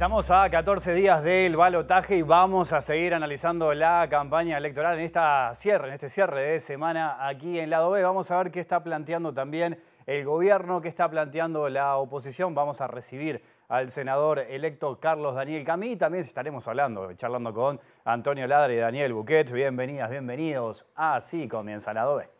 Estamos a 14 días del balotaje y vamos a seguir analizando la campaña electoral en esta cierre, en este cierre de semana aquí en lado B. Vamos a ver qué está planteando también el gobierno, qué está planteando la oposición. Vamos a recibir al senador electo Carlos Daniel Camí. También estaremos hablando, charlando con Antonio Ladre y Daniel Buquet. Bienvenidas, bienvenidos. Así comienza lado B.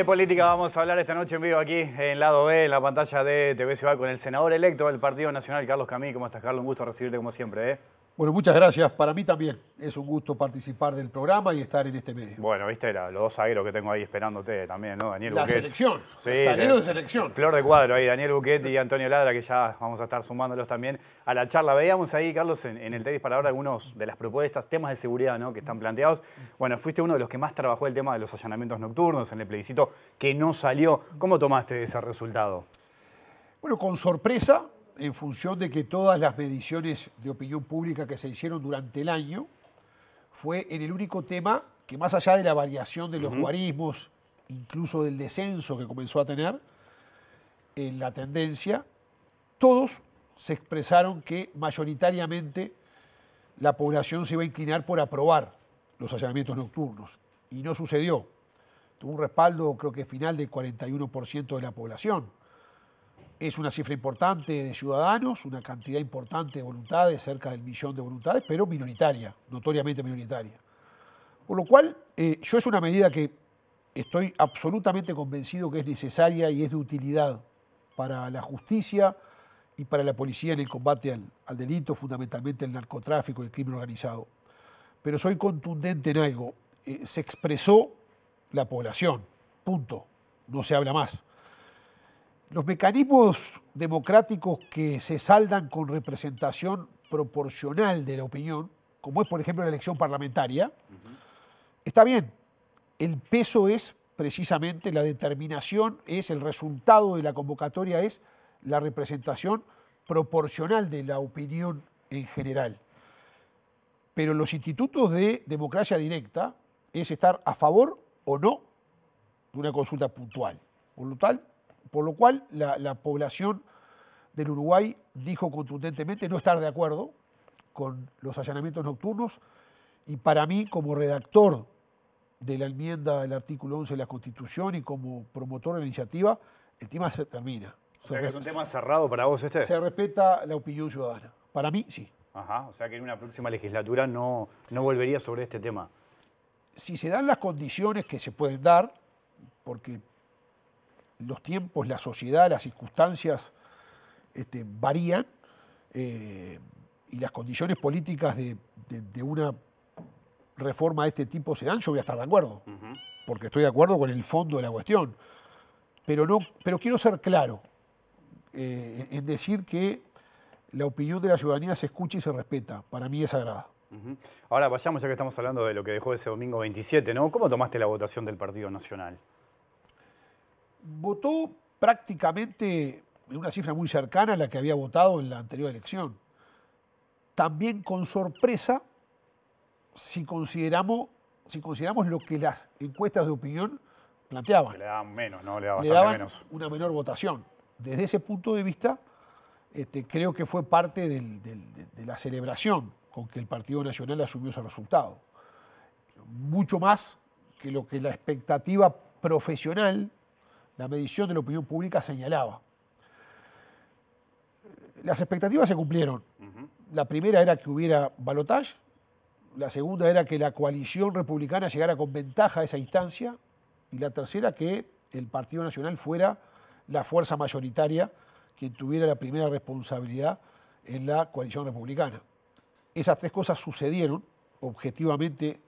de política vamos a hablar esta noche en vivo aquí en Lado B, en la pantalla de TV Ciudad, con el senador electo del Partido Nacional, Carlos Camí. ¿Cómo estás, Carlos? Un gusto recibirte como siempre. ¿eh? Bueno, muchas gracias. Para mí también es un gusto participar del programa y estar en este medio. Bueno, viste los dos agueros que tengo ahí esperándote también, ¿no? Daniel la selección. Sí, de selección. Flor de cuadro ahí, Daniel Buquet y Antonio Ladra, que ya vamos a estar sumándolos también a la charla. Veíamos ahí, Carlos, en, el tenis para ahora algunos de las propuestas, temas de seguridad, ¿no? Que están planteados. Bueno, fuiste uno de los que más trabajó el tema de los allanamientos nocturnos en el plebiscito que no salió. ¿Cómo tomaste ese resultado? Bueno, con sorpresa, en función de que todas las mediciones de opinión pública que se hicieron durante el año fue en el único tema que más allá de la variación de los guarismos, incluso del descenso que comenzó a tener en la tendencia, todos se expresaron que mayoritariamente la población se iba a inclinar por aprobar los allanamientos nocturnos. Y no sucedió. Tuvo un respaldo, creo que final, de 41% de la población es una cifra importante de ciudadanos, una cantidad importante de voluntades, cerca del millón de voluntades, pero minoritaria, notoriamente minoritaria. Por lo cual, eh, yo es una medida que estoy absolutamente convencido que es necesaria y es de utilidad para la justicia y para la policía en el combate al, delito, fundamentalmente el narcotráfico y el crimen organizado. Pero soy contundente en algo. Eh, se expresó la población, punto. No se habla más. Los mecanismos democráticos que se saldan con representación proporcional de la opinión, como es por ejemplo la elección parlamentaria, está bien. El peso es precisamente la determinación, es el resultado de la convocatoria, es la representación proporcional de la opinión en general. Pero los institutos de democracia directa es estar a favor o no de una consulta puntual. Por lo por lo cual la, población del Uruguay dijo contundentemente no estar de acuerdo con los allanamientos nocturnos y para mí como redactor de la enmienda del artículo 11 de la Constitución y como promotor de la iniciativa, el tema se termina. O sea, que es un tema cerrado para vos este. Se respeta la opinión ciudadana. Para mí, sí. Ajá, o sea que en una próxima legislatura no, no volvería sobre este tema. Si se dan las condiciones que se pueden dar, porque los tiempos, la sociedad, las circunstancias este, varían eh, y las condiciones políticas de, una reforma de este tipo se dan, yo voy a estar de acuerdo, porque estoy de acuerdo con el fondo de la cuestión. Pero, no, pero quiero ser claro eh, en decir que la opinión de la ciudadanía se escucha y se respeta. Para mí es sagrada. Ahora vayamos, ya que estamos hablando de lo que dejó ese domingo 27, ¿no? ¿Cómo tomaste la votación del Partido Nacional? votó prácticamente en una cifra muy cercana a la que había votado en la anterior elección. También con sorpresa, si consideramos, si consideramos lo que las encuestas de opinión planteaban. Le daban menos, ¿no? Le, daba daban una menor votación. Desde ese punto de vista, este, creo que fue parte de la celebración con que el Partido Nacional asumió ese resultado. Mucho más que lo que la expectativa profesional la medición de la opinión pública señalaba. Las expectativas se cumplieron. La primera era que hubiera balotaje, la segunda era que la coalición republicana llegara con ventaja a esa instancia y la tercera que el Partido Nacional fuera la fuerza mayoritaria quien tuviera la primera responsabilidad en la coalición republicana. Esas tres cosas sucedieron, objetivamente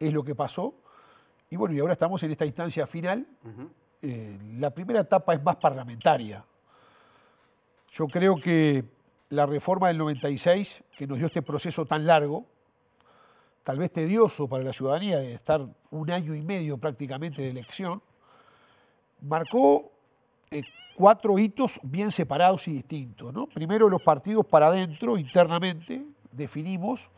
es lo que pasó, y bueno, y ahora estamos en esta instancia final eh, la primera etapa es más parlamentaria. Yo creo que la reforma del 96, que nos dio este proceso tan largo, tal vez tedioso para la ciudadanía de estar un año y medio prácticamente de elección, marcó eh, cuatro hitos bien separados y distintos. Primero los partidos para adentro, internamente, definimos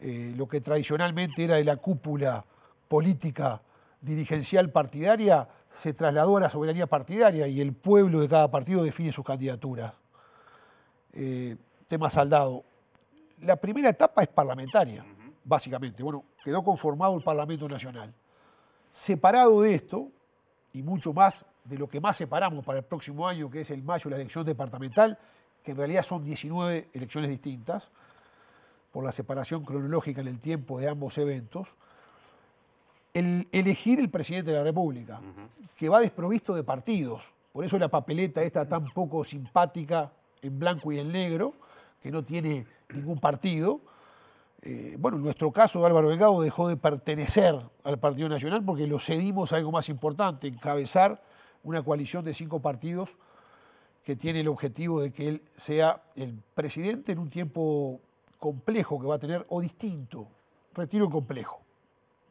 eh, lo que tradicionalmente era de la cúpula política dirigencial partidaria, se trasladó a la soberanía partidaria y el pueblo de cada partido define sus candidaturas. Eh, tema saldado. La primera etapa es parlamentaria, básicamente. Bueno, quedó conformado el Parlamento Nacional. Separado de esto, y mucho más de lo que más separamos para el próximo año, que es el mayo, la elección departamental, que en realidad son 19 elecciones distintas, por la separación cronológica en el tiempo de ambos eventos, el elegir el presidente de la República, que va desprovisto de partidos. Por eso la papeleta está tan poco simpática en blanco y en negro, que no tiene ningún partido. Eh, bueno, en nuestro caso, Álvaro Delgado dejó de pertenecer al Partido Nacional porque lo cedimos a algo más importante, encabezar una coalición de cinco partidos que tiene el objetivo de que él sea el presidente en un tiempo complejo que va a tener o distinto. Retiro complejo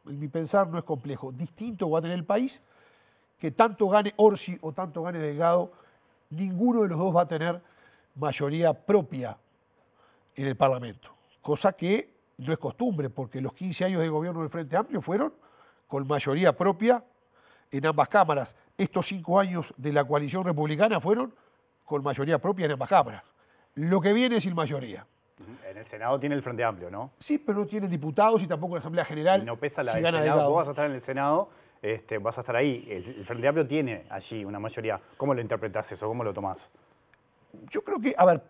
mi pensar no es complejo. Distinto va a tener el país que tanto gane Orsi o tanto gane Delgado, ninguno de los dos va a tener mayoría propia en el Parlamento. Cosa que no es costumbre, porque los 15 años de gobierno del Frente Amplio fueron con mayoría propia en ambas cámaras. Estos cinco años de la coalición republicana fueron con mayoría propia en ambas cámaras. Lo que viene es sin mayoría. En el Senado tiene el Frente Amplio, ¿no? Sí, pero no tiene diputados y tampoco la Asamblea General. no pesa la Senado. Vos vas a estar en el Senado, este, vas a estar ahí. El, Frente Amplio tiene allí una mayoría. ¿Cómo lo interpretás eso? ¿Cómo lo tomás? Yo creo que, a ver,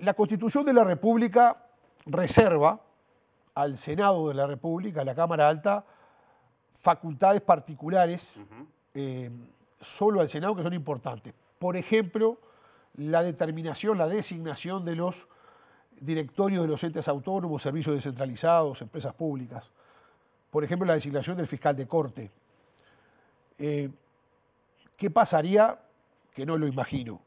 la, Constitución de la República reserva al Senado de la República, a la Cámara Alta, facultades particulares eh, solo al Senado que son importantes. Por ejemplo, la determinación, la designación de los directorio de los entes autónomos, servicios descentralizados, empresas públicas. Por ejemplo, la designación del fiscal de corte. Eh, ¿Qué pasaría? Que no lo imagino.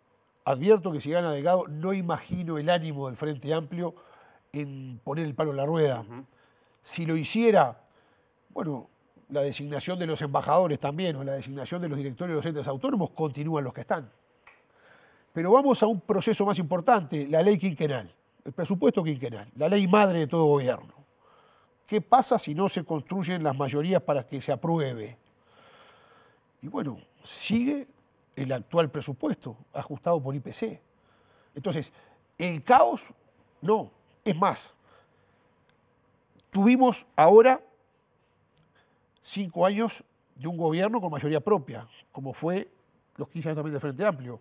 Advierto que si gana Delgado, no imagino el ánimo del Frente Amplio en poner el palo en la rueda. Si lo hiciera, bueno, la designación de los embajadores también o la designación de los directores de los entes autónomos continúan los que están. Pero vamos a un proceso más importante, la ley quinquenal el presupuesto quinquenal, la ley madre de todo gobierno. ¿Qué pasa si no se construyen las mayorías para que se apruebe? Y bueno, sigue el actual presupuesto ajustado por IPC. Entonces, el caos, no, es más. Tuvimos ahora cinco años de un gobierno con mayoría propia, como fue los 15 años también del Frente Amplio.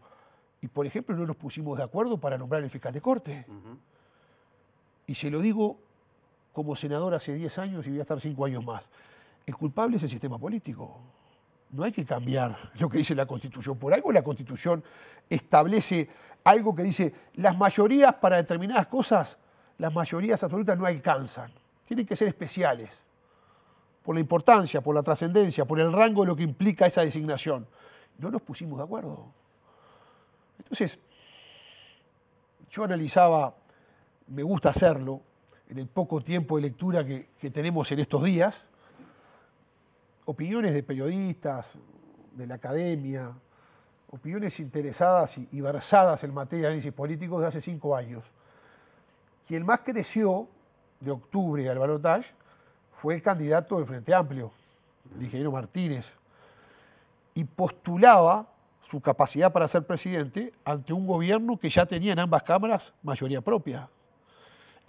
Y, por ejemplo, no nos pusimos de acuerdo para nombrar el fiscal de corte. Y se lo digo como senador hace 10 años y voy a estar 5 años más. El culpable es el sistema político. No hay que cambiar lo que dice la Constitución. Por algo la Constitución establece algo que dice las mayorías para determinadas cosas, las mayorías absolutas no alcanzan. Tienen que ser especiales por la importancia, por la trascendencia, por el rango de lo que implica esa designación. No nos pusimos de acuerdo. Entonces, yo analizaba me gusta hacerlo en el poco tiempo de lectura que, tenemos en estos días, opiniones de periodistas, de la academia, opiniones interesadas y, versadas en materia de análisis políticos de hace cinco años. Quien más creció de octubre al balotaje fue el candidato del Frente Amplio, el ingeniero Martínez, y postulaba su capacidad para ser presidente ante un gobierno que ya tenía en ambas cámaras mayoría propia,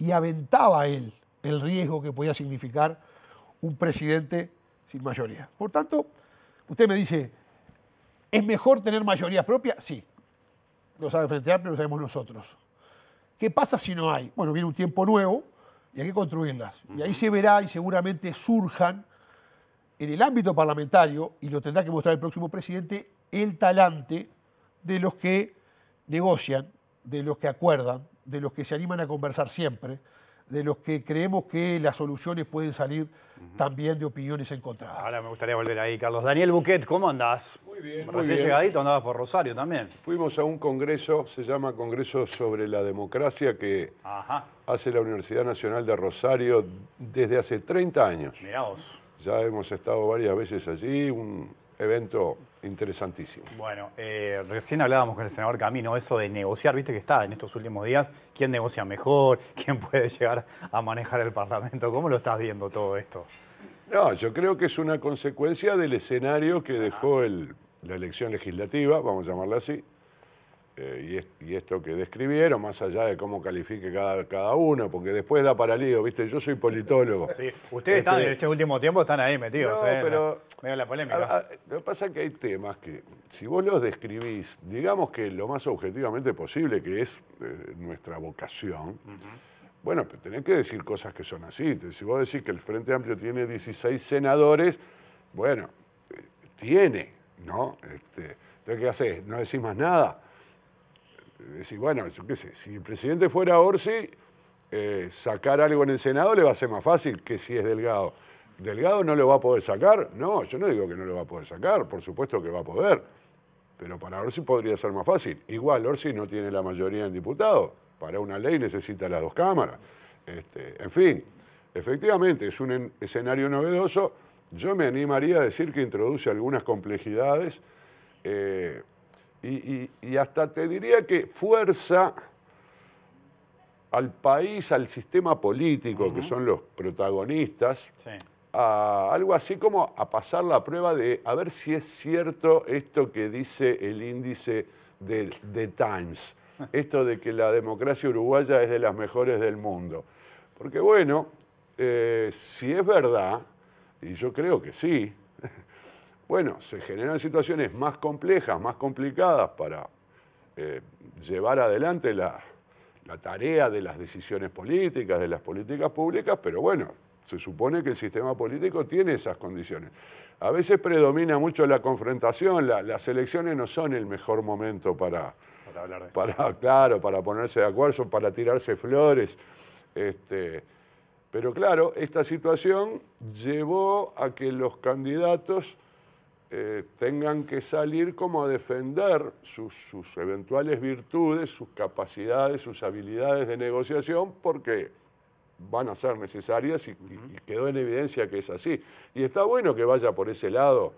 y aventaba él el riesgo que podía significar un presidente sin mayoría. Por tanto, usted me dice, ¿es mejor tener mayoría propia? Sí, lo sabe enfrentar Frente lo sabemos nosotros. ¿Qué pasa si no hay? Bueno, viene un tiempo nuevo y hay que construirlas. Y ahí se verá y seguramente surjan en el ámbito parlamentario, y lo tendrá que mostrar el próximo presidente, el talante de los que negocian, de los que acuerdan, de los que se animan a conversar siempre, de los que creemos que las soluciones pueden salir también de opiniones encontradas. Ahora me gustaría volver ahí, Carlos. Daniel Buquet, ¿cómo andás? Muy bien. Recién llegadito andabas por Rosario también. Fuimos a un congreso, se llama Congreso sobre la Democracia, que hace la Universidad Nacional de Rosario desde hace 30 años. Mirá vos. Ya hemos estado varias veces allí, un evento interesantísimo. Bueno, eh, recién hablábamos con el senador Camino, eso de negociar, viste que está en estos últimos días, quién negocia mejor, quién puede llegar a manejar el Parlamento, ¿cómo lo estás viendo todo esto? No, yo creo que es una consecuencia del escenario que dejó la elección legislativa, vamos a llamarla así, eh, y, esto que describieron, más allá de cómo califique cada, uno, porque después da para ¿viste? Yo soy politólogo. Ustedes están, este, en este último tiempo están ahí metidos, no, eh, pero, la, la polémica. lo que pasa es que hay temas que, si vos los describís, digamos que lo más objetivamente posible, que es eh, nuestra vocación, bueno, pero tenés que decir cosas que son así. Si vos decís que el Frente Amplio tiene 16 senadores, bueno, tiene, ¿no? Este, entonces, ¿qué haces? ¿No decís más nada? decir, bueno, yo qué sé, si el presidente fuera Orsi, eh, sacar algo en el Senado le va a ser más fácil que si es Delgado. ¿Delgado no lo va a poder sacar? No, yo no digo que no lo va a poder sacar, por supuesto que va a poder. Pero para Orsi podría ser más fácil. Igual Orsi no tiene la mayoría en diputados. Para una ley necesita las dos cámaras. Este, en fin, efectivamente es un escenario novedoso. Yo me animaría a decir que introduce algunas complejidades. Eh, y, hasta te diría que fuerza al país, al sistema político, que son los protagonistas, a algo así como a pasar la prueba de a ver si es cierto esto que dice el índice de The Times, esto de que la democracia uruguaya es de las mejores del mundo. Porque bueno, eh, si es verdad, y yo creo que sí, bueno, se generan situaciones más complejas, más complicadas para eh, llevar adelante la, tarea de las decisiones políticas, de las políticas públicas, pero bueno, se supone que el sistema político tiene esas condiciones. A veces predomina mucho la confrontación, las elecciones no son el mejor momento para, para, claro, para ponerse de acuerdo, para tirarse flores. Este, pero claro, esta situación llevó a que los candidatos eh, tengan que salir como a defender sus, eventuales virtudes, sus capacidades, sus habilidades de negociación, porque van a ser necesarias y, quedó en evidencia que es así. Y está bueno que vaya por ese lado,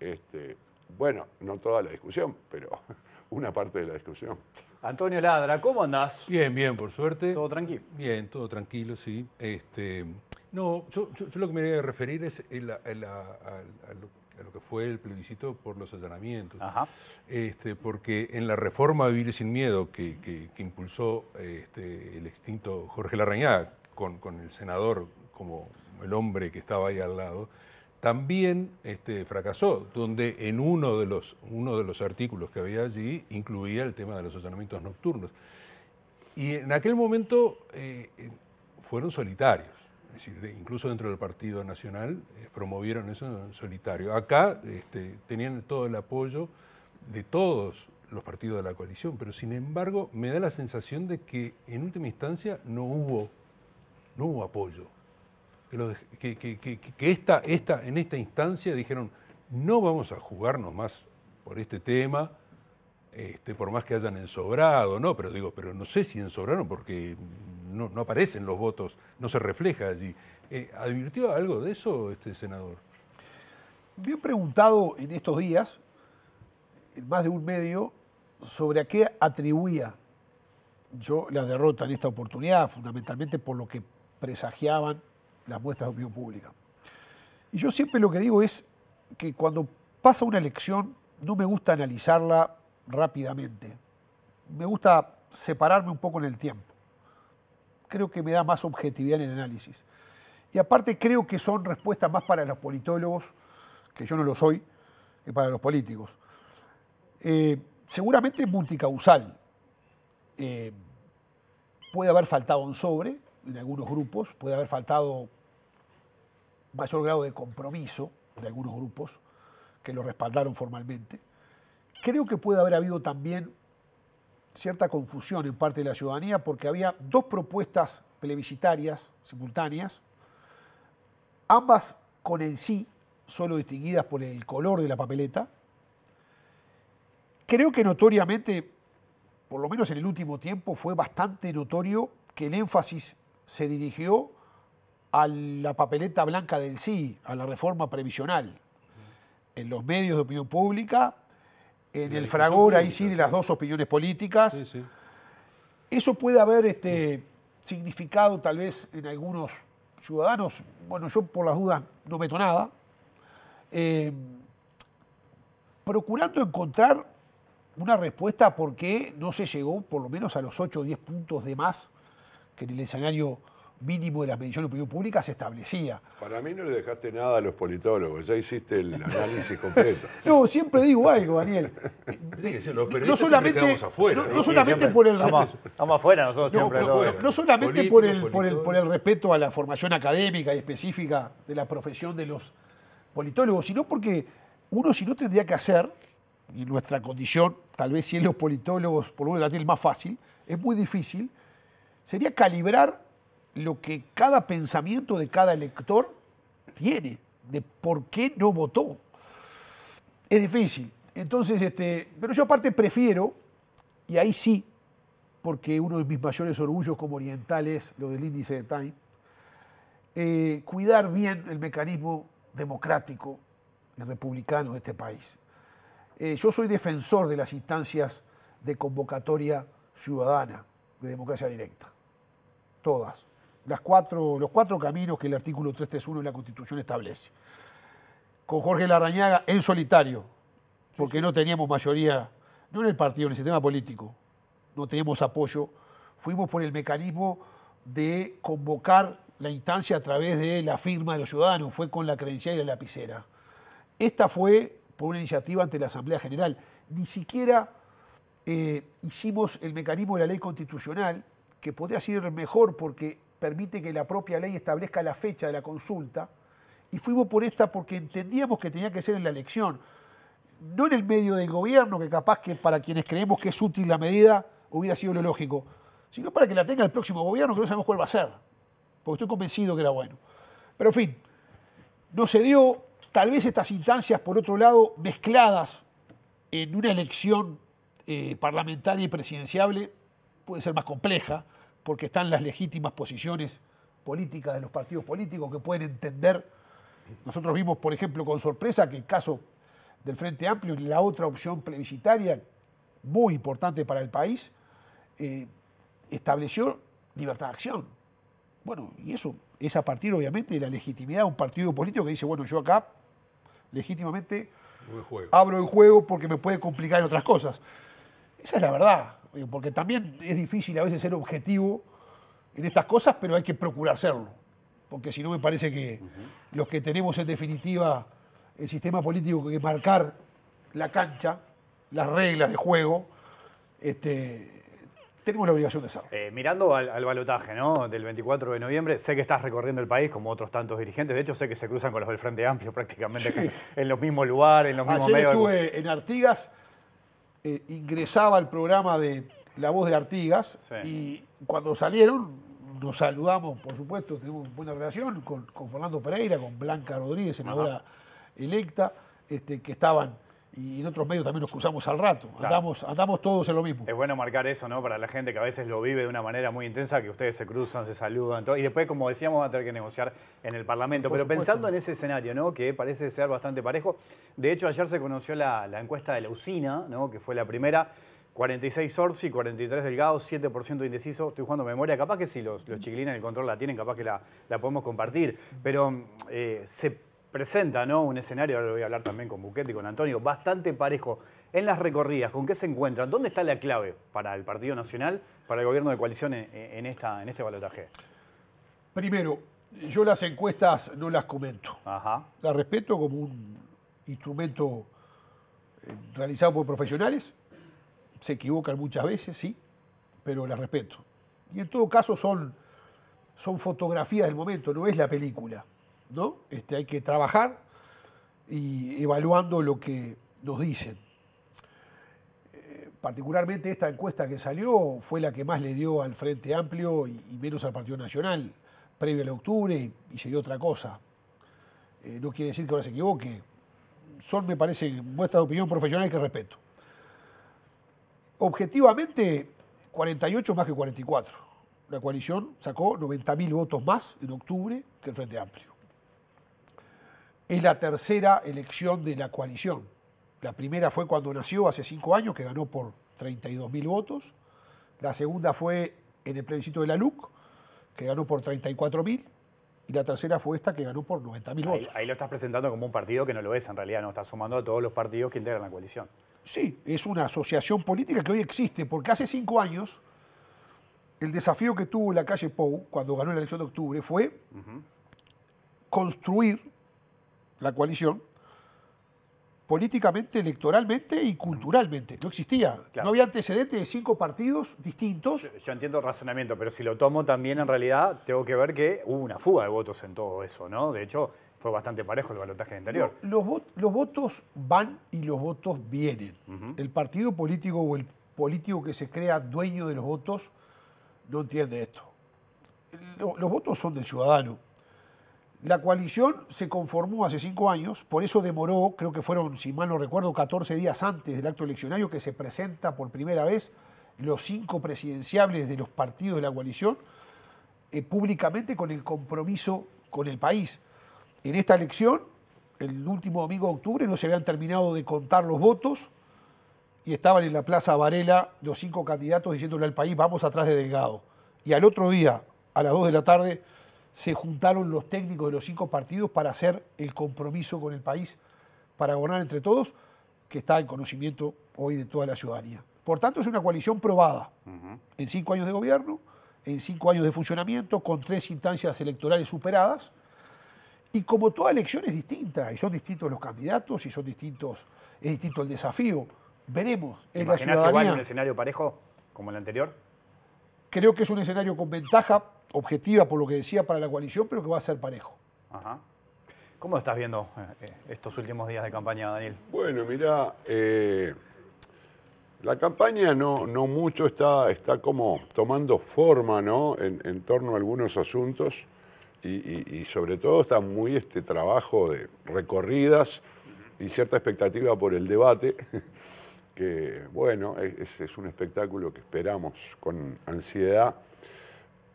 este, bueno, no toda la discusión, pero una parte de la discusión. Antonio Ladra, ¿cómo andás? Bien, bien, por suerte. ¿Todo tranquilo? Bien, todo tranquilo, sí. Este, no, yo, lo que me voy a referir es a, a lo que fue el plebiscito por los allanamientos. Este, porque en la reforma de Vivir sin Miedo que, impulsó este, el extinto Jorge Larrañá con, el senador como el hombre que estaba ahí al lado, también este, fracasó, donde en uno de, los, uno de los artículos que había allí incluía el tema de los allanamientos nocturnos. Y en aquel momento eh, eh, fueron solitarios incluso dentro del Partido Nacional eh, promovieron eso en solitario. Acá este, tenían todo el apoyo de todos los partidos de la coalición, pero sin embargo me da la sensación de que en última instancia no hubo, no hubo apoyo. Que, esta, en esta instancia dijeron, no vamos a jugarnos más por este tema, este, por más que hayan ensobrado, no, pero digo, pero no sé si ensobraron porque no, aparecen los votos, no se refleja allí. Eh, ¿Advirtió algo de eso este senador? Me han preguntado en estos días, en más de un medio, sobre a qué atribuía yo la derrota en esta oportunidad, fundamentalmente por lo que presagiaban las muestras de opinión pública. Y yo siempre lo que digo es que cuando pasa una elección no me gusta analizarla rápidamente, me gusta separarme un poco en el tiempo creo que me da más objetividad en el análisis. Y aparte creo que son respuestas más para los politólogos, que yo no lo soy, que para los políticos. Eh, seguramente multicausal. Eh, puede haber faltado un sobre en algunos grupos, puede haber faltado mayor grado de compromiso de algunos grupos que lo respaldaron formalmente. Creo que puede haber habido también cierta confusión en parte de la ciudadanía porque había dos propuestas plebiscitarias simultáneas, ambas con el sí, solo distinguidas por el color de la papeleta. Creo que notoriamente, por lo menos en el último tiempo, fue bastante notorio que el énfasis se dirigió a la papeleta blanca del sí, a la reforma previsional. En los medios de opinión pública en eh, el fragor ahí sí de las dos opiniones políticas. Eso puede haber este, significado tal vez en algunos ciudadanos. Bueno, yo por las dudas no meto nada. Eh, procurando encontrar una respuesta por qué no se llegó por lo menos a los 8 o 10 puntos de más que en el escenario mínimo de las mediciones de opinión pública se establecía. Para mí no le dejaste nada a los politólogos, ya hiciste el análisis completo. No, siempre digo algo, Daniel. no solamente, afuera, solamente por el Estamos afuera nosotros siempre. No, solamente por, el, respeto a la formación académica y específica de la profesión de los politólogos, sino porque uno si no tendría que hacer, y nuestra condición, tal vez si en los politólogos, por lo menos la tiene más fácil, es muy difícil, sería calibrar lo que cada pensamiento de cada elector tiene, de por qué no votó. Es difícil. Entonces, este, pero yo aparte prefiero, y ahí sí, porque uno de mis mayores orgullos como oriental es lo del índice de Time, eh, cuidar bien el mecanismo democrático y republicano de este país. Eh, yo soy defensor de las instancias de convocatoria ciudadana, de democracia directa, todas las cuatro, los cuatro caminos que el artículo 331 de la Constitución establece. Con Jorge Larrañaga en solitario, porque no teníamos mayoría, no en el partido, en el sistema político, no teníamos apoyo, fuimos por el mecanismo de convocar la instancia a través de la firma de los ciudadanos, fue con la credencial y la lapicera. Esta fue por una iniciativa ante la Asamblea General. Ni siquiera eh, hicimos el mecanismo de la ley constitucional, que podía ser mejor porque permite que la propia ley establezca la fecha de la consulta, y fuimos por esta porque entendíamos que tenía que ser en la elección, no en el medio del gobierno, que capaz que para quienes creemos que es útil la medida hubiera sido lo lógico, sino para que la tenga el próximo gobierno, que no sabemos cuál va a ser, porque estoy convencido que era bueno. Pero en fin, no se dio, tal vez estas instancias, por otro lado, mezcladas en una elección eh, parlamentaria y presidenciable, puede ser más compleja, porque están las legítimas posiciones políticas de los partidos políticos que pueden entender. Nosotros vimos, por ejemplo, con sorpresa que el caso del Frente Amplio, la otra opción plebiscitaria muy importante para el país, eh, estableció libertad de acción. Bueno, y eso es a partir, obviamente, de la legitimidad de un partido político que dice, bueno, yo acá legítimamente abro el juego porque me puede complicar otras cosas. Esa es la verdad. Eh, porque también es difícil a veces ser objetivo en estas cosas, pero hay que procurar serlo, porque si no me parece que los que tenemos en definitiva el sistema político que marcar la cancha, las reglas de juego, este, tenemos la obligación de hacerlo. Eh, mirando al, balotaje ¿no? del 24 de noviembre, sé que estás recorriendo el país como otros tantos dirigentes, de hecho sé que se cruzan con los del Frente Amplio prácticamente en los mismos lugares, en los mismos medios. Estuve en Artigas eh, ingresaba al programa de La Voz de Artigas y cuando salieron nos saludamos, por supuesto, tenemos buena relación con, con Fernando Pereira, con Blanca Rodríguez, senadora electa, este, que estaban y en otros medios también nos cruzamos al rato. Andamos, todos en lo mismo. Es bueno marcar eso, ¿no? Para la gente que a veces lo vive de una manera muy intensa, que ustedes se cruzan, se saludan, y después, como decíamos, van a tener que negociar en el Parlamento. Pero pensando en ese escenario, ¿no? Que parece ser bastante parejo. De hecho, ayer se conoció la, encuesta de la usina, ¿no? Que fue la primera. 46 Orsi, 43 delgados, 7% indeciso. Estoy jugando memoria. Capaz que si los, los chiquilines el control la tienen, capaz que la, la podemos compartir. Pero eh, se presenta ¿no? un escenario, ahora lo voy a hablar también con Buquete y con Antonio, bastante parejo. En las recorridas, ¿con qué se encuentran? ¿Dónde está la clave para el Partido Nacional, para el gobierno de coalición en, esta, en este balotaje? Primero, yo las encuestas no las comento. Las respeto como un instrumento eh, realizado por profesionales. Se equivocan muchas veces, sí, pero las respeto. Y en todo caso son, son fotografías del momento, no es la película. Este, hay que trabajar y evaluando lo que nos dicen. Eh, particularmente esta encuesta que salió fue la que más le dio al Frente Amplio y, menos al Partido Nacional, previo al octubre y, se dio otra cosa. Eh, no quiere decir que ahora se equivoque. Son, me parece, muestras de opinión profesional que respeto. Objetivamente, 48 más que 44. La coalición sacó 90.000 votos más en octubre que el Frente Amplio. Es la tercera elección de la coalición. La primera fue cuando nació, hace cinco años, que ganó por 32.000 votos. La segunda fue en el plebiscito de la LUC, que ganó por 34.000. Y la tercera fue esta, que ganó por 90.000 votos. Ahí lo estás presentando como un partido que no lo es en realidad, no está sumando a todos los partidos que integran la coalición. Sí, es una asociación política que hoy existe, porque hace cinco años el desafío que tuvo la calle Pou cuando ganó la elección de octubre fue construir la coalición, políticamente, electoralmente y culturalmente. No existía. No había antecedentes de cinco partidos distintos. Yo, entiendo el razonamiento, pero si lo tomo también en realidad, tengo que ver que hubo una fuga de votos en todo eso, ¿no? De hecho, fue bastante parejo el balotaje anterior. los, votos van y los votos vienen. El partido político o el político que se crea dueño de los votos no entiende esto. los votos son del ciudadano. La coalición se conformó hace cinco años, por eso demoró, creo que fueron, si mal no recuerdo, 14 días antes del acto eleccionario que se presenta por primera vez los cinco presidenciables de los partidos de la coalición eh, públicamente con el compromiso con el país. En esta elección, el último domingo de octubre, no se habían terminado de contar los votos y estaban en la Plaza Varela los cinco candidatos diciéndole al país, vamos atrás de Delgado. Y al otro día, a las 2 de la tarde, se juntaron los técnicos de los cinco partidos para hacer el compromiso con el país, para gobernar entre todos, que está en conocimiento hoy de toda la ciudadanía. Por tanto, es una coalición probada en cinco años de gobierno, en cinco años de funcionamiento, con tres instancias electorales superadas. Y como toda elección es distinta, y son distintos los candidatos, y son distintos, es distinto el desafío. Veremos. en la ciudadanía. igual un escenario parejo como el anterior? Creo que es un escenario con ventaja objetiva por lo que decía para la coalición, pero que va a ser parejo. ¿Cómo estás viendo eh, eh, estos últimos días de campaña, Daniel? Bueno, mira eh, la campaña no, mucho está, está como tomando forma en, torno a algunos asuntos y, sobre todo está muy este trabajo de recorridas y cierta expectativa por el debate, que bueno, es un espectáculo que esperamos con ansiedad.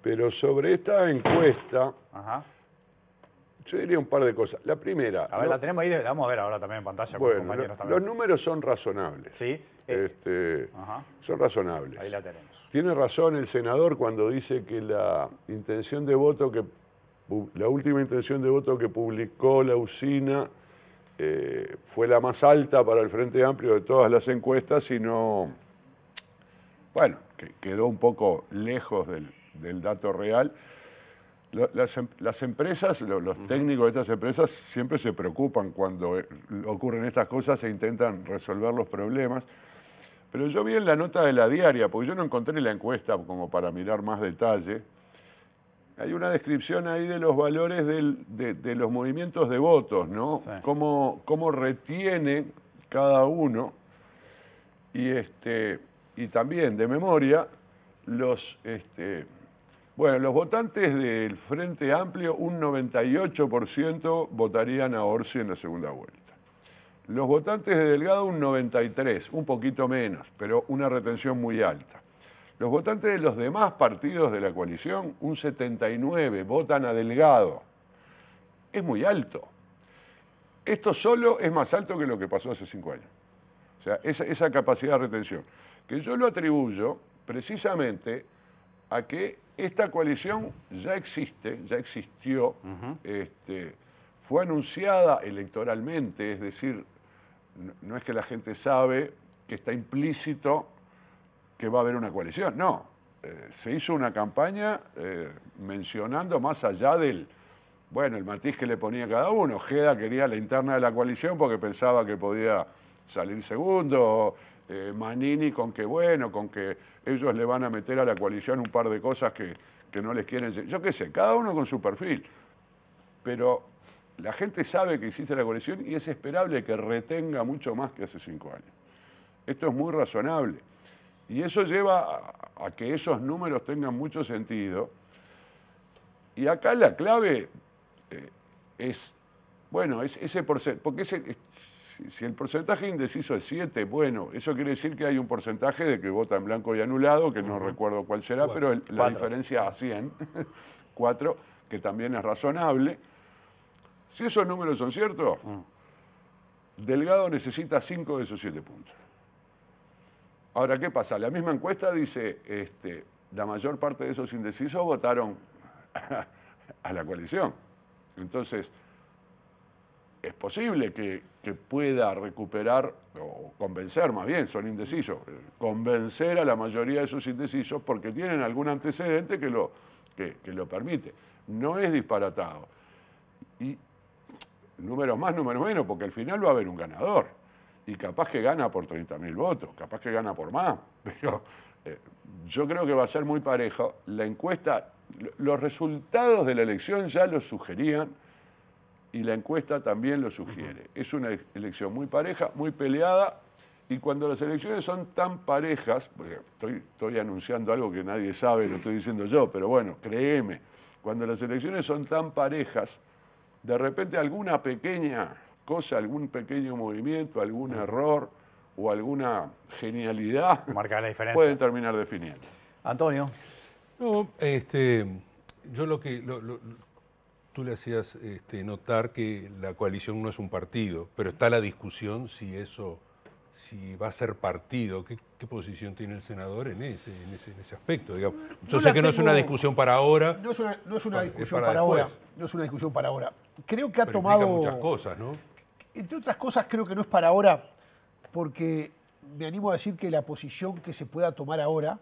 Pero sobre esta encuesta, yo diría un par de cosas. La primera... A ver, la tenemos ahí, vamos a ver ahora también en pantalla. compañeros también. los números son razonables. Sí. Eh, este, son razonables. Ahí la tenemos. Tiene razón el senador cuando dice que la intención de voto que... La última intención de voto que publicó la usina eh, fue la más alta para el Frente Amplio de todas las encuestas, no... bueno, quedó un poco lejos del, del dato real. Em, las, empresas, los, técnicos de estas empresas siempre se preocupan cuando eh, ocurren estas cosas e intentan resolver los problemas. Pero yo vi en la nota de la diaria, porque yo no encontré la encuesta como para mirar más detalle, hay una descripción ahí de los valores de, los movimientos de votos, ¿no? Cómo, retiene cada uno y, este, y también de memoria los... Este, bueno, los votantes del Frente Amplio, un 98% votarían a Orsi en la segunda vuelta. Los votantes de Delgado, un 93%, un poquito menos, pero una retención muy alta. Los votantes de los demás partidos de la coalición, un 79%, votan a Delgado. Es muy alto. Esto solo es más alto que lo que pasó hace cinco años. O sea, esa, capacidad de retención. Que yo lo atribuyo precisamente a que esta coalición ya existe, ya existió, este, fue anunciada electoralmente, es decir, no, es que la gente sabe que está implícito que va a haber una coalición, no. Eh, se hizo una campaña eh, mencionando más allá del, bueno, el matiz que le ponía cada uno. Ojeda quería la interna de la coalición porque pensaba que podía salir segundo, eh, Manini con que, bueno, con que ellos le van a meter a la coalición un par de cosas que, no les quieren... Yo qué sé, cada uno con su perfil. Pero la gente sabe que existe la coalición y es esperable que retenga mucho más que hace cinco años. Esto es muy razonable. Y eso lleva a, que esos números tengan mucho sentido. Y acá la clave eh, es, bueno, es ese porcentaje, porque si, el porcentaje indeciso es 7, bueno, eso quiere decir que hay un porcentaje de que vota en blanco y anulado, que no recuerdo cuál será, pero la diferencia a 100, 4, que también es razonable. Si esos números son ciertos, mm. Delgado necesita 5 de esos 7 puntos. Ahora, ¿qué pasa? La misma encuesta dice, este, la mayor parte de esos indecisos votaron a la coalición. Entonces, es posible que que pueda recuperar o convencer más bien, son indecisos, convencer a la mayoría de sus indecisos porque tienen algún antecedente que lo, que, lo permite. No es disparatado. Y números más, números menos, porque al final va a haber un ganador. Y capaz que gana por 30.000 votos, capaz que gana por más, pero eh, yo creo que va a ser muy parejo. La encuesta, los resultados de la elección ya lo sugerían y la encuesta también lo sugiere. Es una elección muy pareja, muy peleada, y cuando las elecciones son tan parejas, porque estoy, estoy anunciando algo que nadie sabe, lo estoy diciendo yo, pero bueno, créeme, cuando las elecciones son tan parejas, de repente alguna pequeña cosa, algún pequeño movimiento, algún error o alguna genialidad Marca pueden terminar definiendo. Antonio. No, este, yo lo que, Tú le hacías este, notar que la coalición no es un partido, pero está la discusión si eso si va a ser partido. ¿Qué, posición tiene el senador en ese, ese, aspecto? Yo sé que no es una discusión para ahora. No es una, discusión para, ahora. No es una discusión para ahora. Creo que ha tomado. muchas cosas, ¿no? Entre otras cosas, creo que no es para ahora, porque me animo a decir que la posición que se pueda tomar ahora,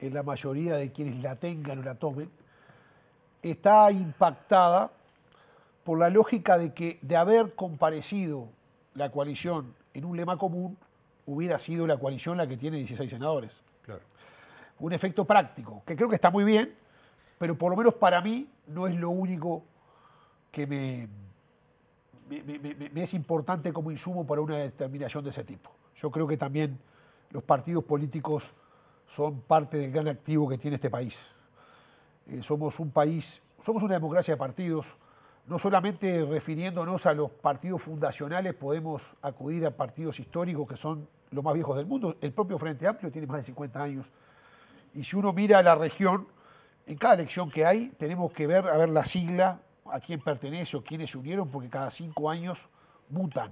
en la mayoría de quienes la tengan o la tomen, está impactada por la lógica de que de haber comparecido la coalición en un lema común, hubiera sido la coalición la que tiene 16 senadores. Claro. Un efecto práctico, que creo que está muy bien, pero por lo menos para mí no es lo único que me, me, es importante como insumo para una determinación de ese tipo. Yo creo que también los partidos políticos son parte del gran activo que tiene este país. Eh, somos un país, somos una democracia de partidos. No solamente refiriéndonos a los partidos fundacionales podemos acudir a partidos históricos que son los más viejos del mundo. El propio Frente Amplio tiene más de 50 años. Y si uno mira la región, en cada elección que hay tenemos que ver, a ver la sigla, a quién pertenece o quiénes se unieron, porque cada cinco años mutan.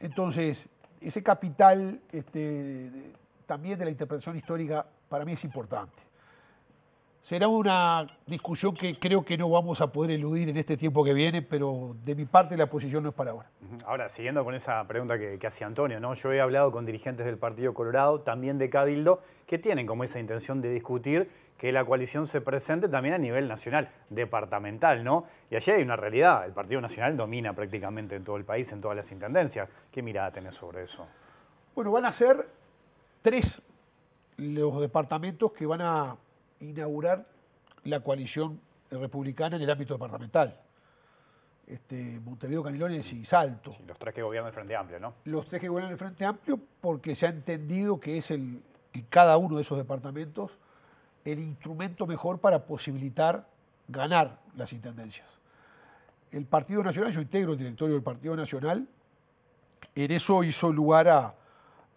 Entonces, ese capital este, también de la interpretación histórica para mí es importante. Será una discusión que creo que no vamos a poder eludir en este tiempo que viene, pero de mi parte la posición no es para ahora. Ahora, siguiendo con esa pregunta que, hacía Antonio, ¿no? yo he hablado con dirigentes del Partido Colorado, también de Cabildo, que tienen como esa intención de discutir que la coalición se presente también a nivel nacional, departamental, ¿no? Y allí hay una realidad, el Partido Nacional domina prácticamente en todo el país, en todas las intendencias. ¿Qué mirada tenés sobre eso? Bueno, van a ser tres los departamentos que van a inaugurar la coalición republicana en el ámbito departamental. Este, Montevideo, Canilones y Salto. los tres que gobiernan el Frente Amplio, ¿no? Los tres que gobiernan el Frente Amplio porque se ha entendido que es el, en cada uno de esos departamentos el instrumento mejor para posibilitar ganar las intendencias. El Partido Nacional, yo integro el directorio del Partido Nacional, en eso hizo lugar a,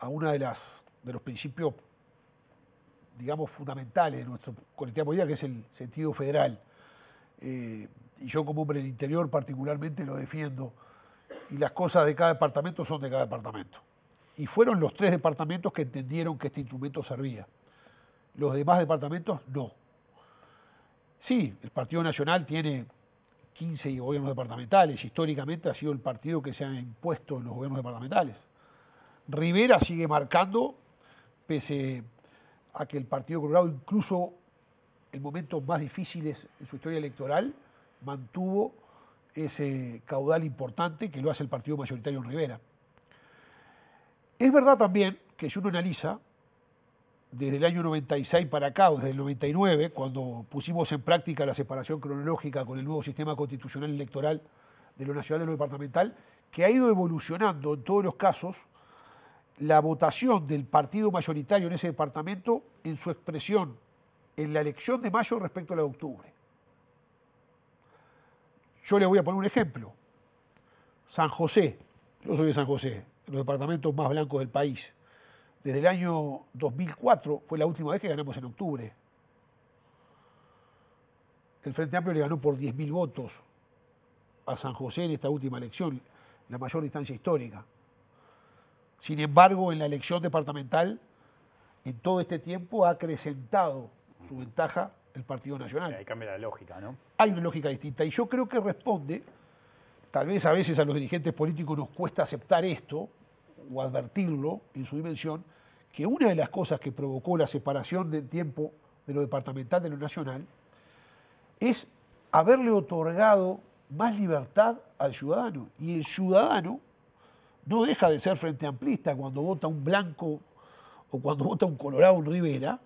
uno de, las, de los principios digamos, fundamentales de nuestra colectividad política, que es el sentido federal. Eh, y yo como hombre del interior particularmente lo defiendo. Y las cosas de cada departamento son de cada departamento. Y fueron los tres departamentos que entendieron que este instrumento servía. Los demás departamentos no. Sí, el Partido Nacional tiene 15 gobiernos departamentales. Históricamente ha sido el partido que se ha impuesto en los gobiernos departamentales. Rivera sigue marcando, pese a que el Partido Colorado, incluso en momentos más difíciles en su historia electoral, mantuvo ese caudal importante que lo hace el partido mayoritario en Rivera. Es verdad también que si uno analiza, desde el año 96 para acá, o desde el 99, cuando pusimos en práctica la separación cronológica con el nuevo sistema constitucional electoral de lo nacional de lo departamental, que ha ido evolucionando en todos los casos la votación del partido mayoritario en ese departamento en su expresión en la elección de mayo respecto a la de octubre. Yo le voy a poner un ejemplo. San José, yo soy de San José, los departamentos más blancos del país. Desde el año 2004 fue la última vez que ganamos en octubre. El Frente Amplio le ganó por 10.000 votos a San José en esta última elección, la mayor distancia histórica. Sin embargo, en la elección departamental, en todo este tiempo ha acrecentado su ventaja el Partido Nacional. Ahí cambia la lógica, ¿no? Hay una lógica distinta y yo creo que responde, tal vez a veces a los dirigentes políticos nos cuesta aceptar esto o advertirlo en su dimensión, que una de las cosas que provocó la separación del tiempo de lo departamental de lo nacional es haberle otorgado más libertad al ciudadano. Y el ciudadano no deja de ser frente amplista cuando vota un blanco o cuando vota un colorado, en Rivera,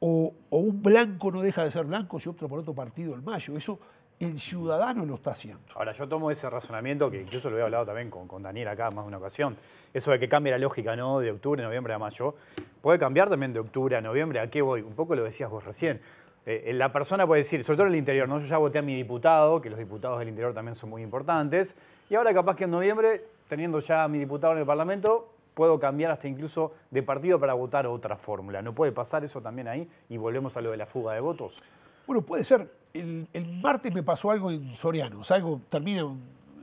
o, un blanco no deja de ser blanco si opta por otro partido el mayo. Eso el ciudadano lo está haciendo. Ahora, yo tomo ese razonamiento que incluso lo he hablado también con, Daniel acá más de una ocasión. Eso de que cambie la lógica, ¿no? De octubre, noviembre a mayo. Puede cambiar también de octubre a noviembre. ¿A qué voy? Un poco lo decías vos recién. Eh, eh, la persona puede decir, sobre todo en el interior, ¿no? Yo ya voté a mi diputado, que los diputados del interior también son muy importantes. Y ahora capaz que en noviembre, teniendo ya a mi diputado en el Parlamento, puedo cambiar hasta incluso de partido para votar otra fórmula. ¿No puede pasar eso también ahí? Y volvemos a lo de la fuga de votos. Bueno, puede ser. El, martes me pasó algo en Soriano. algo, termina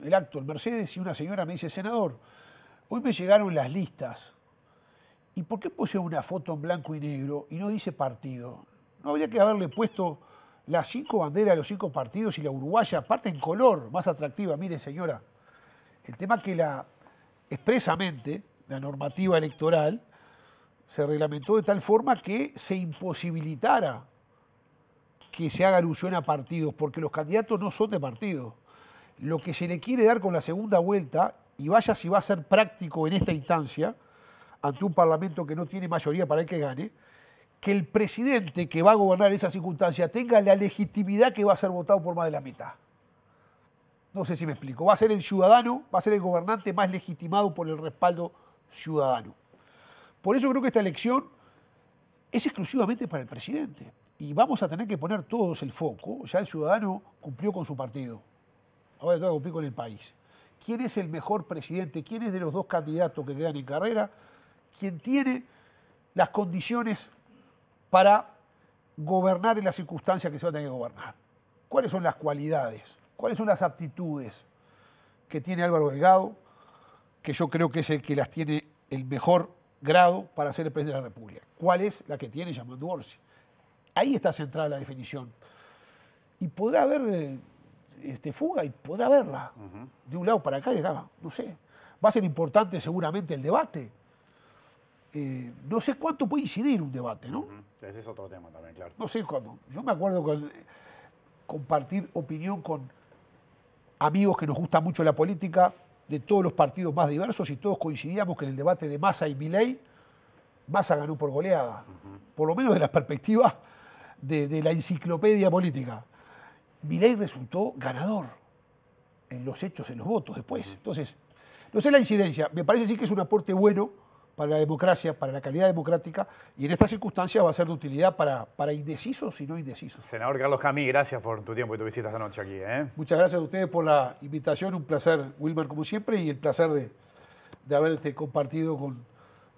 el acto en Mercedes y una señora me dice, senador, hoy me llegaron las listas. ¿Y por qué puse una foto en blanco y negro y no dice partido? ¿No habría que haberle puesto las cinco banderas de los cinco partidos y la uruguaya, aparte en color, más atractiva? Mire, señora, el tema es que la, expresamente la normativa electoral se reglamentó de tal forma que se imposibilitara que se haga alusión a partidos, porque los candidatos no son de partidos. Lo que se le quiere dar con la segunda vuelta, y vaya si va a ser práctico en esta instancia, ante un parlamento que no tiene mayoría para el que gane, que el presidente que va a gobernar en esa circunstancia tenga la legitimidad que va a ser votado por más de la mitad. No sé si me explico. Va a ser el ciudadano, va a ser el gobernante más legitimado por el respaldo ciudadano. Por eso creo que esta elección es exclusivamente para el presidente. Y vamos a tener que poner todos el foco. Ya el ciudadano cumplió con su partido. Ahora va que cumplir con el país. ¿Quién es el mejor presidente? ¿Quién es de los dos candidatos que quedan en carrera? ¿Quién tiene las condiciones para gobernar en las circunstancias que se van a tener que gobernar? ¿Cuáles son las cualidades? ¿Cuáles son las aptitudes que tiene Álvaro Delgado, que yo creo que es el que las tiene el mejor grado para ser el presidente de la República? ¿Cuál es la que tiene Yamandu Orsi? Ahí está centrada la definición. Y podrá haber eh, este, fuga y podrá haberla. De un lado para acá y no sé. Va a ser importante seguramente el debate. Eh, no sé cuánto puede incidir un debate, ¿no? Ese es otro tema también, claro. No sé cuándo. Yo me acuerdo con compartir opinión con amigos que nos gusta mucho la política, de todos los partidos más diversos, y todos coincidíamos que en el debate de Massa y Milei, Massa ganó por goleada, por lo menos de la perspectiva de, la enciclopedia política. Milei resultó ganador en los hechos, en los votos después. Entonces, no sé la incidencia, me parece sí que es un aporte bueno para la democracia, para la calidad democrática, y en estas circunstancias va a ser de utilidad para, para indecisos y no indecisos. Senador Carlos Jamí, gracias por tu tiempo y tu visita esta noche aquí. ¿eh? Muchas gracias a ustedes por la invitación, un placer, Wilmer, como siempre, y el placer de, de haberte compartido con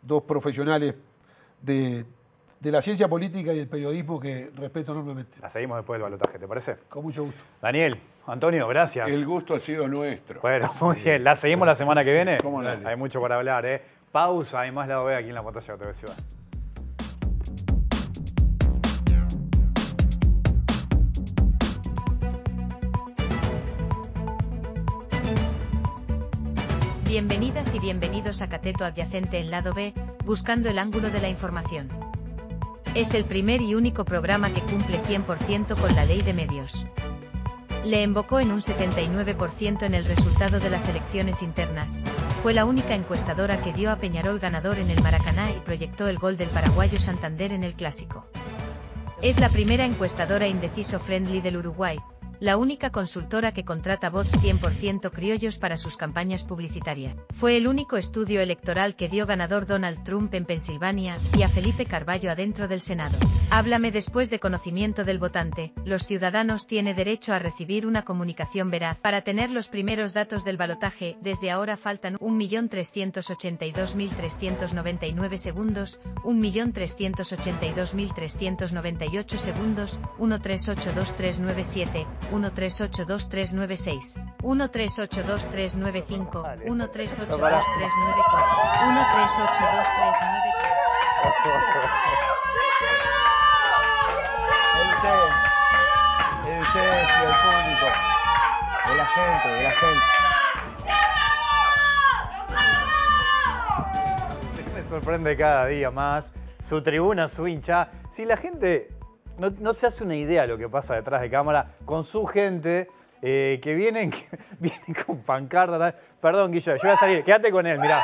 dos profesionales de, la ciencia política y del periodismo que respeto enormemente. La seguimos después del balotaje, ¿te parece? Con mucho gusto. Daniel, Antonio, gracias. El gusto ha sido nuestro. Bueno, muy bien. La seguimos la semana que viene. ¿Cómo Hay mucho para hablar, ¿eh? Pausa hay más la B aquí en la pantalla de Ciudad. Bienvenidas y bienvenidos a Cateto Adyacente en Lado B, buscando el ángulo de la información. Es el primer y único programa que cumple 100% con la ley de medios. Le embocó en un 79% en el resultado de las elecciones internas, fue la única encuestadora que dio a Peñarol ganador en el Maracaná y proyectó el gol del paraguayo Santander en el Clásico. Es la primera encuestadora indeciso friendly del Uruguay, la única consultora que contrata bots 100% criollos para sus campañas publicitarias. Fue el único estudio electoral que dio ganador Donald Trump en Pensilvania y a Felipe Carballo adentro del Senado. Háblame después de conocimiento del votante, los ciudadanos tienen derecho a recibir una comunicación veraz. Para tener los primeros datos del balotaje, desde ahora faltan 1.382.399 segundos, 1.382.398 segundos, 1382397, 1382394 13822395, El 13822394. el ustedes y el público, de la gente, de la gente. Me sorprende cada día más su tribuna, su hincha. Si la gente no, se hace una idea lo que pasa detrás de cámara con su gente. Eh, que vienen, con pancarta. Perdón, Guillermo, yo voy a salir. Quédate con él, mirá.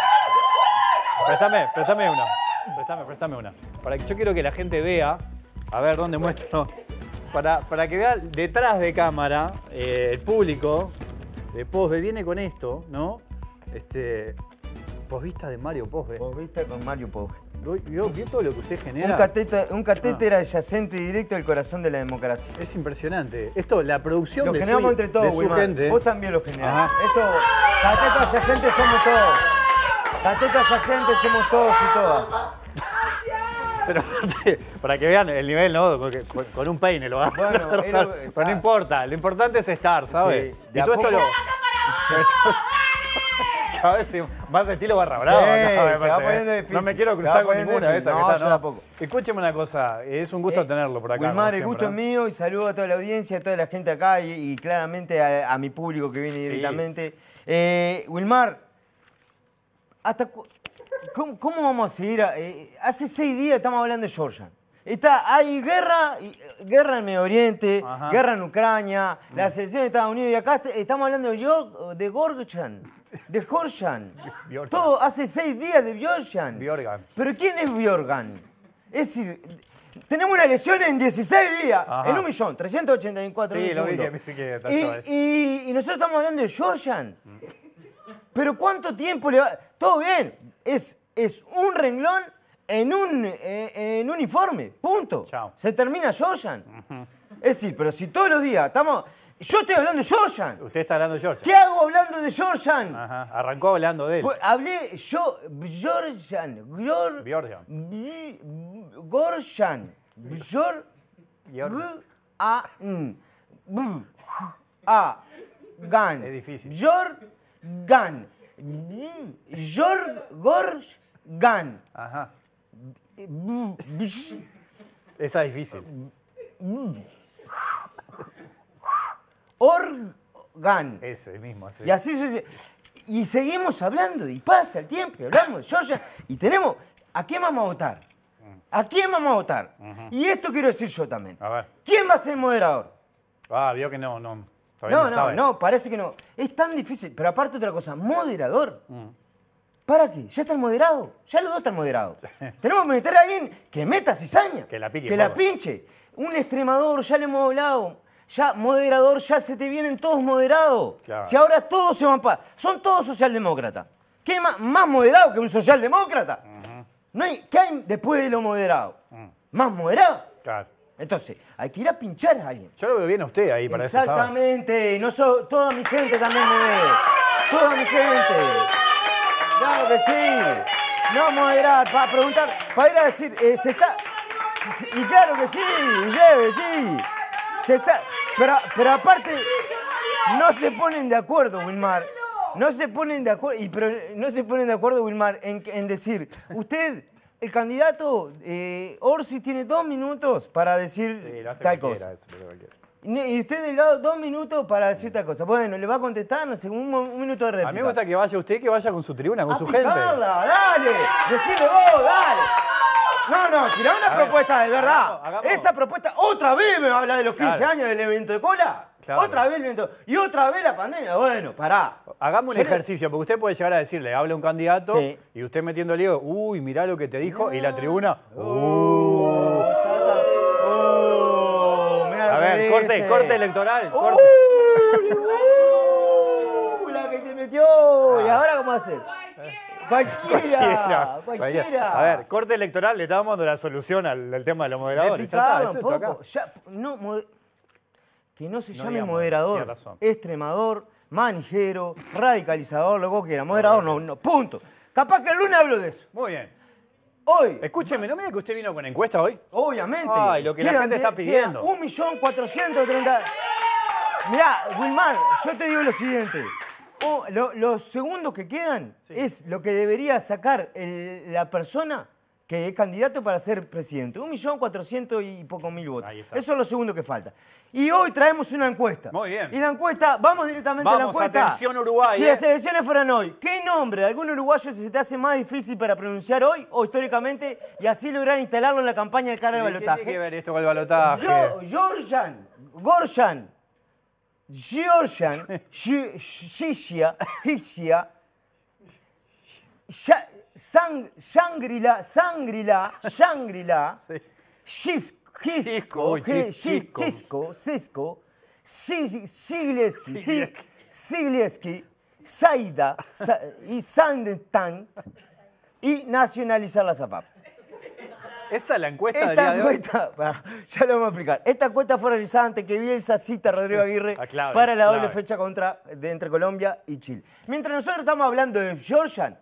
Préstame, préstame una. Préstame, préstame una. Para que, yo quiero que la gente vea. A ver, ¿dónde muestro? Para, para que vea detrás de cámara, eh, el público de Posbe viene con esto, ¿no? Este, Posvista de Mario Posve? Posvista con Mario Posve. Yo vi todo lo que usted genera. Un catéter un ah. adyacente y directo al corazón de la democracia. Es impresionante. Esto, la producción lo generamos entre todos, gente. Vos también lo generás. Esto, Catéter adyacente somos todos. Catéter adyacente somos todos y todas. Pero para que vean el nivel, ¿no? Con, un peine lo va bueno, a Pero no importa, lo importante es estar, ¿sabes? y todo esto lo... cada vez más estilo barra brava. se va ¿eh? poniendo difícil. No me quiero cruzar con ninguna de estas que Escúcheme una cosa, es un gusto eh, tenerlo por acá. Wilmar, el gusto es mío y saludo a toda la audiencia, a toda la gente acá y, claramente a, mi público que viene directamente. Eh, Wilmar, hasta ¿cómo, vamos a seguir? Eh, hace seis días estamos hablando de Georgia. Está, hay guerra, guerra en Medio Oriente, guerra en Ucrania, la mm. selección de Estados Unidos y acá estamos hablando de, de de Jorjan. Todo hace seis días de Bjorjan. ¿Pero quién es Biorgan Es decir, tenemos una lesión en 16 días, en un millón, 384 sí, lo y, nosotros estamos hablando de Georgian. Pero ¿cuánto tiempo le va...? Todo bien, es, es un renglón en un, eh, en un punto. Se termina Georgian. Es decir, pero si todos los días estamos... Yo estoy hablando de Georgian. Usted está hablando de Georgian. ¿Qué hago hablando de Georgian? Ajá. Arrancó hablando de él. Pues, hablé yo, Georgian. Georgian. Georgian. Gorgian. A. N. B. A. Gan. Es difícil. George. Gan. Jor. George. Gan. Ajá. Esa es difícil. Organ. Ese mismo, así. Y así Y seguimos hablando, y pasa el tiempo, y hablamos de Georgia, y tenemos. ¿A quién vamos a votar? ¿A quién vamos a votar? Y esto quiero decir yo también. A ver. ¿Quién va a ser el moderador? Ah, vio que no, no. no, no, no, parece que no. Es tan difícil. Pero aparte otra cosa, moderador. Mm. ¿Para qué? Ya está moderado? Ya los dos están moderados. Tenemos que meter a alguien que meta cizaña. Que la pique. Que la pinche. Un extremador, ya le hemos hablado ya moderador, ya se te vienen todos moderados. Si ahora todos se van para... Son todos socialdemócratas. ¿Qué más, moderado que un socialdemócrata? no hay, ¿Qué hay después de lo moderado? Mm. ¿Más moderado? Claro. Entonces, hay que ir a pinchar a alguien. Yo lo veo bien a usted ahí, para Exactamente. Y no toda mi gente también me ve. Toda mi gente. Claro que sí. No moderado para preguntar, para ir a decir, eh, se está... Y claro que sí, y lleve sí. Se está... Pero, pero aparte, no se ponen de acuerdo, Wilmar. No se ponen de acuerdo, y pero no se ponen de acuerdo, Wilmar, en, decir, usted, el candidato eh, Orsi tiene dos minutos para decir sí, tal cosa. Y usted le lado dos minutos para decir esta cosa. Bueno, le va a contestar, un, minuto de réplica. A mí me gusta que vaya usted, que vaya con su tribuna, con su gente. gente. dale! ¡Decime vos, dale! No, no, tirá una propuesta de verdad. Esa propuesta, otra vez me va a hablar de los 15 años del evento de cola. Otra vez el viento. Y otra vez la pandemia. Bueno, pará. Hagamos un ejercicio, porque usted puede llegar a decirle, habla un candidato, y usted metiendo el uy, mirá lo que te dijo, y la tribuna, ah. corte, corte electoral. Corte. Uh, la que te metió. Ah. ¿Y ahora cómo hace? Cualquiera, cualquiera, A ver, corte electoral, le estábamos dando la solución al, tema de los moderadores. está, Ya, no, que no se llame moderador, extremador, manijero, radicalizador, lo que quiera. Moderador no, no, punto. Capaz que el lunes hablo de eso. Muy bien. Escúcheme, ¿no me diga que usted vino con encuesta hoy? Obviamente. Ay, lo que la gente está pidiendo. 1.430.000. Mirá, Wilmar, yo te digo lo siguiente. Oh, los segundos que quedan es lo que debería sacar la persona que es candidato para ser presidente. Un millón cuatrocientos y poco mil votos. Eso es lo segundo que falta. Y hoy traemos una encuesta. Muy bien. Y la encuesta, vamos directamente a la encuesta. atención Uruguay. Si eh. las elecciones fueran hoy, ¿qué nombre de algún uruguayo se te hace más difícil para pronunciar hoy o históricamente y así lograr instalarlo en la campaña de cara al balotaje? tiene que ver esto con el balotaje? Giorgian. Georgian, Gorjan, Georgian, Gisia, Gisia, Sang, Shangri-La, Shangri-La, Shangri-La, Cisco, Cisco, Cisco, Sigleski, Saida y Sandtan y nacionalizar las AFAPs. Esa es la encuesta Esta encuesta, ya lo vamos a explicar. Esta encuesta fue realizada antes que esa cita Rodrigo Aguirre ah, para la doble fecha contra, de, entre Colombia y Chile. Mientras nosotros estamos hablando de Georgian,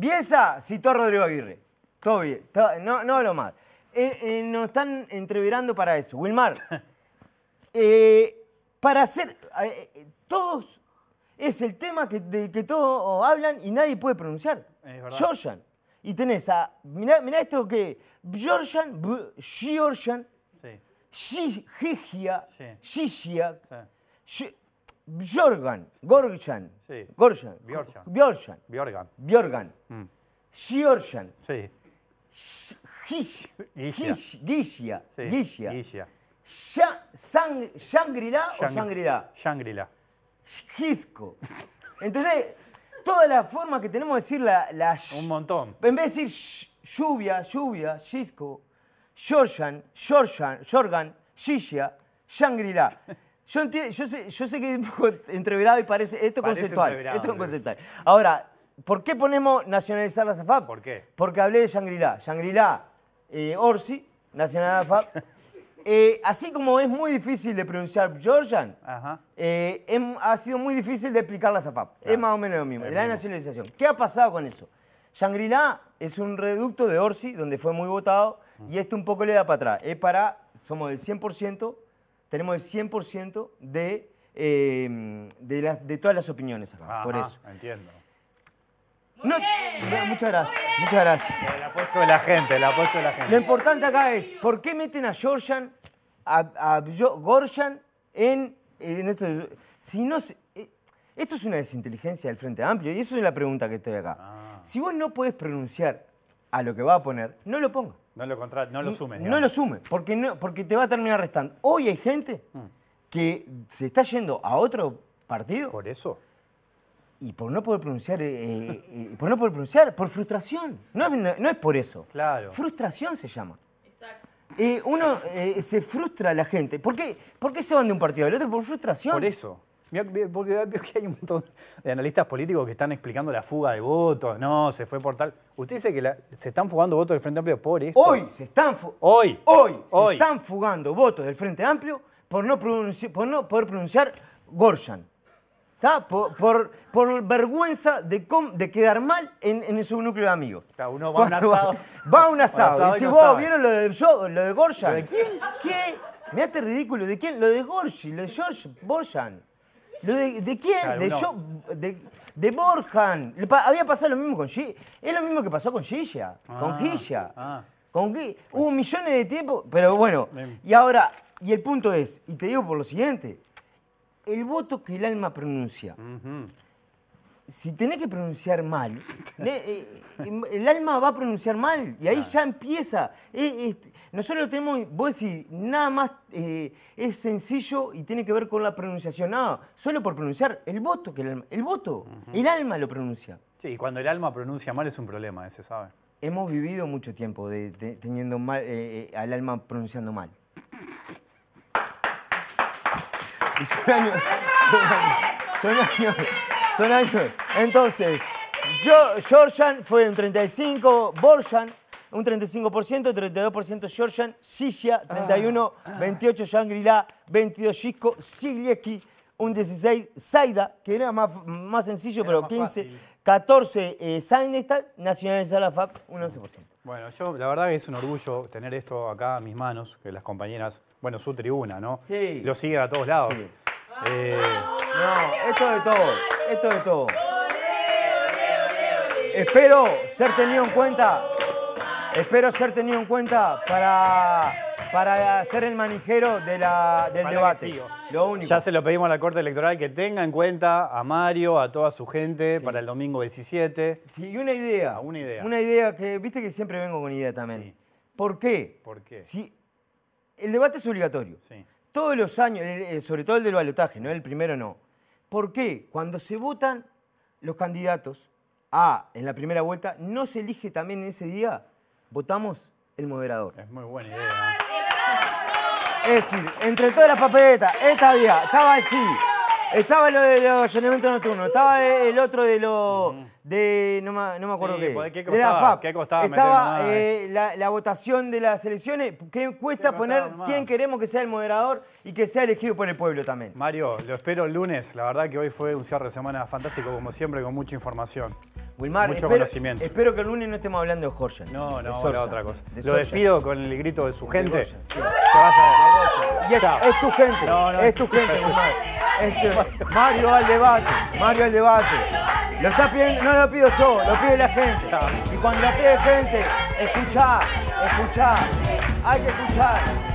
Bielsa citó a Rodrigo Aguirre. Todo bien, no, no hablo más. Eh, eh, nos están entreverando para eso. Wilmar, eh, para hacer... todos... Es el tema que, de que todos hablan y nadie puede pronunciar. Georgian. Y tenés a... Mirá, esto que... Georgian, Georgian, Sí. Gigia, sí. Bjorgan, Gorjan, sí. Gorgian, Bjorgan, Bjorgan, Bjorgan, Bjorgan, o shangri shangrila, shangri Entonces, todas las formas que tenemos de decir la, la Un montón. En vez de decir lluvia, lluvia, Gisco, Georgian, Georgian, Jorgan, Gishia, Shangrila. Yo, yo, sé, yo sé que es un poco entreverado y parece. Esto conceptual. Esto es conceptual. Ahora, ¿por qué ponemos nacionalizar la AFAP? ¿Por qué? Porque hablé de Shangri-La. Shangri-La, eh, Orsi, Nacional AFAP. Eh, así como es muy difícil de pronunciar Georgian, eh, em, ha sido muy difícil de explicar la AFAP. Es más o menos lo mismo, de la nacionalización. ¿Qué ha pasado con eso? Shangri-La es un reducto de Orsi, donde fue muy votado, mm. y esto un poco le da para atrás. Es para, somos del 100%, tenemos el 100% de, em, de, de, todas las opiniones acá, por eso. Entiendo. muchas gracias, muchas gracias. Eh, el apoyo de la gente, el apoyo de la gente. Lo importante acá es, ¿por qué meten a Georgian, a, en, en esto? Si no, eh, esto es una desinteligencia del Frente Amplio y eso es la pregunta que estoy acá. Ah. Si vos no podés pronunciar a lo que va a poner, no lo ponga. No lo, no lo sume. No lo sume, porque, no, porque te va a terminar restando. Hoy hay gente mm. que se está yendo a otro partido. ¿Por eso? Y por no poder pronunciar, eh, eh, por no poder pronunciar, por frustración. No es, no, por eso. Claro. Frustración se llama. Exacto. Eh, uno se frustra a la gente. ¿Por qué? ¿Por qué se van de un partido al otro? Por frustración. Por eso. Porque veo que hay un montón de analistas políticos que están explicando la fuga de votos. No, se fue por tal. Usted dice que se están fugando votos del Frente Amplio por esto. Hoy se están, hoy, hoy, Se están fugando votos del Frente Amplio por no, por no poder pronunciar Gorshan. ¿Está? Por, por, vergüenza de, de quedar mal en, en, su núcleo de amigos. Está, uno va a un asado. Va a un asado. y si vos vieron lo de, lo de Gorshan. de quién? ¿Qué? ¿Me hace ridículo. ¿De quién? Lo de Gorshi, lo de George Borjan de, quién? de, yo, de, Borjan. había pasado lo mismo con Gilla. Es lo mismo que pasó con Gilla. con ah, Gilla. Ah. Con pues Hubo millones de tiempo Pero bueno. Y ahora, y el punto es, y te digo por lo siguiente: el voto que el alma pronuncia si tenés que pronunciar mal, eh, eh, el alma va a pronunciar mal y ahí ya empieza. nosotros lo tenemos, vos decís, nada más eh, es sencillo y tiene que ver con la pronunciación. No, solo por pronunciar el voto, que el, alma, el voto, el alma lo pronuncia. Sí, y cuando el alma pronuncia mal es un problema, ese sabe. Hemos vivido mucho tiempo teniendo mal, al alma pronunciando mal. son años, son años. Entonces, Georgian fue un 35, Borjan un 35%, 32% Georgian, Shisha, 31, 28 Shangri-La, 22 Chico, Siglieski, un 16 Zaida, que era más, más sencillo, pero 15, 14 eh, Nacional de Salafab, un 11%. Bueno, yo la verdad que es un orgullo tener esto acá en mis manos, que las compañeras, bueno, su tribuna, ¿no? Sí. Lo siguen a todos lados. Eh, no, esto de todo, esto de todo. Espero ser tenido en cuenta, espero ser tenido en cuenta para, para ser el manijero de del debate. Lo único. Ya se lo pedimos a la Corte Electoral que tenga en cuenta a Mario, a toda su gente para el domingo 17. Sí, y una idea. Ah, una idea. Una idea que, viste que siempre vengo con idea también. ¿Por qué? ¿Por qué? el debate es obligatorio. Sí todos los años, eh, sobre todo el del balotaje, no el primero no. ¿Por qué? Cuando se votan los candidatos a en la primera vuelta, no se elige también en ese día, votamos el moderador. Es muy buena idea. Es decir, entre todas las papeletas, esta vía estaba así. Estaba lo de los elementos nocturnos, estaba el otro de lo. de. no me, acuerdo qué. Pues, ¿Qué costaba? Eh, la FAP. ¿Qué costaba estaba la, votación de las elecciones. ¿Qué cuesta poner quién queremos que sea el moderador y que sea elegido por el pueblo también? Mario, lo espero el lunes. La verdad que hoy fue un cierre de semana fantástico, como siempre, con mucha información. Wilmar, mucho espero, conocimiento. Espero que el lunes no estemos hablando de Jorge. No, no, de otra cosa. Lo despido con el grito de su gente. vas a... y es, tu gente. es tu gente, Wilmar. Este, Mario al debate. Mario al debate. Lo está pidiendo, no lo pido yo, lo pide la gente. Y cuando la pide gente, escuchá, escuchá. Hay que escuchar.